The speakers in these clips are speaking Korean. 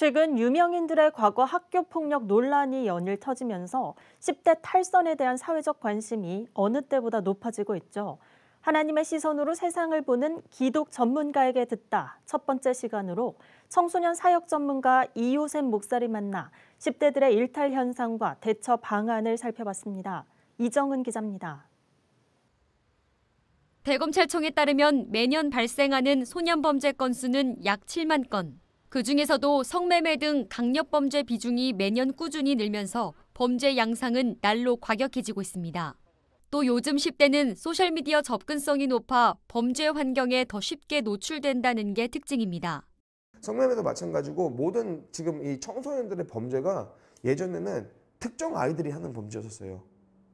최근 유명인들의 과거 학교 폭력 논란이 연일 터지면서 10대 탈선에 대한 사회적 관심이 어느 때보다 높아지고 있죠. 하나님의 시선으로 세상을 보는 기독 전문가에게 듣다 첫 번째 시간으로 청소년 사역 전문가 이요샘 목사를 만나 10대들의 일탈 현상과 대처 방안을 살펴봤습니다. 이정은 기자입니다. 대검찰청에 따르면 매년 발생하는 소년 범죄 건수는 약 7만 건. 그중에서도 성매매 등 강력범죄 비중이 매년 꾸준히 늘면서 범죄 양상은 날로 과격해지고 있습니다. 또 요즘 10대는 소셜미디어 접근성이 높아 범죄 환경에 더 쉽게 노출된다는 게 특징입니다. 성매매도 마찬가지고 모든 지금 이 청소년들의 범죄가 예전에는 특정 아이들이 하는 범죄였어요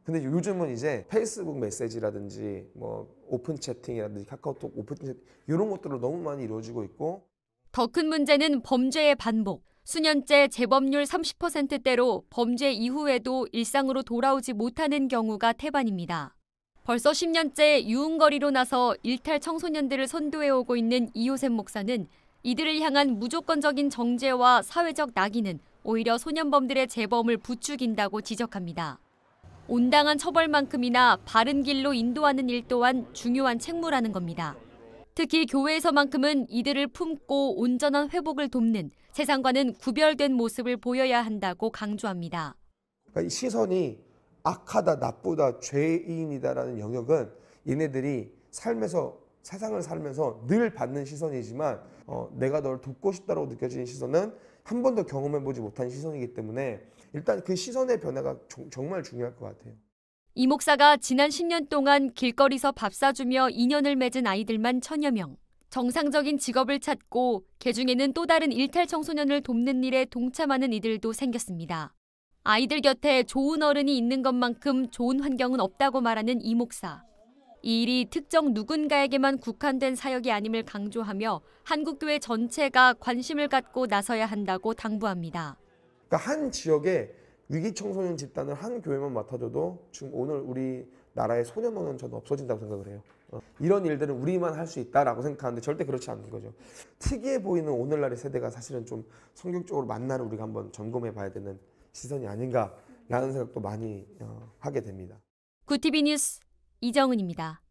근데 요즘은 이제 페이스북 메시지라든지 뭐 오픈 채팅이라든지 카카오톡 오픈 채팅 이런 것들로 너무 많이 이루어지고 있고 더큰 문제는 범죄의 반복. 수년째 재범률 30%대로 범죄 이후에도 일상으로 돌아오지 못하는 경우가 태반입니다. 벌써 10년째 유흥거리로 나서 일탈 청소년들을 선도해오고 있는 이호샘 목사는 이들을 향한 무조건적인 정죄와 사회적 낙인은 오히려 소년범들의 재범을 부추긴다고 지적합니다. 온당한 처벌만큼이나 바른 길로 인도하는 일 또한 중요한 책무라는 겁니다. 특히 교회에서만큼은 이들을 품고 온전한 회복을 돕는 세상과는 구별된 모습을 보여야 한다고 강조합니다. 그러니까 시선이 악하다, 나쁘다, 죄인이다라는 영역은 얘네들이 삶에서 세상을 살면서 늘 받는 시선이지만 어, 내가 널 돕고 싶다고 느껴지는 시선은 한 번도 경험해보지 못한 시선이기 때문에 일단 그 시선의 변화가 조, 정말 중요할 것 같아요. 이 목사가 지난 10년 동안 길거리서밥 사주며 인연을 맺은 아이들만 천여 명. 정상적인 직업을 찾고 개중에는 또 다른 일탈 청소년을 돕는 일에 동참하는 이들도 생겼습니다. 아이들 곁에 좋은 어른이 있는 것만큼 좋은 환경은 없다고 말하는 이 목사. 이 일이 특정 누군가에게만 국한된 사역이 아님을 강조하며 한국교회 전체가 관심을 갖고 나서야 한다고 당부합니다. 그러니까 한 지역에 위기 청소년 집단을 한 교회만 맡아줘도 지금 오늘 우리 나라의 소년원은 저는 없어진다고 생각을 해요. 어. 이런 일들은 우리만 할 수 있다라고 생각하는데 절대 그렇지 않는 거죠. 특이해 보이는 오늘날의 세대가 사실은 좀 성경적으로 만나를 우리가 한번 점검해 봐야 되는 시선이 아닌가라는 생각도 많이 어, 하게 됩니다. 구티비 뉴스 이정은입니다.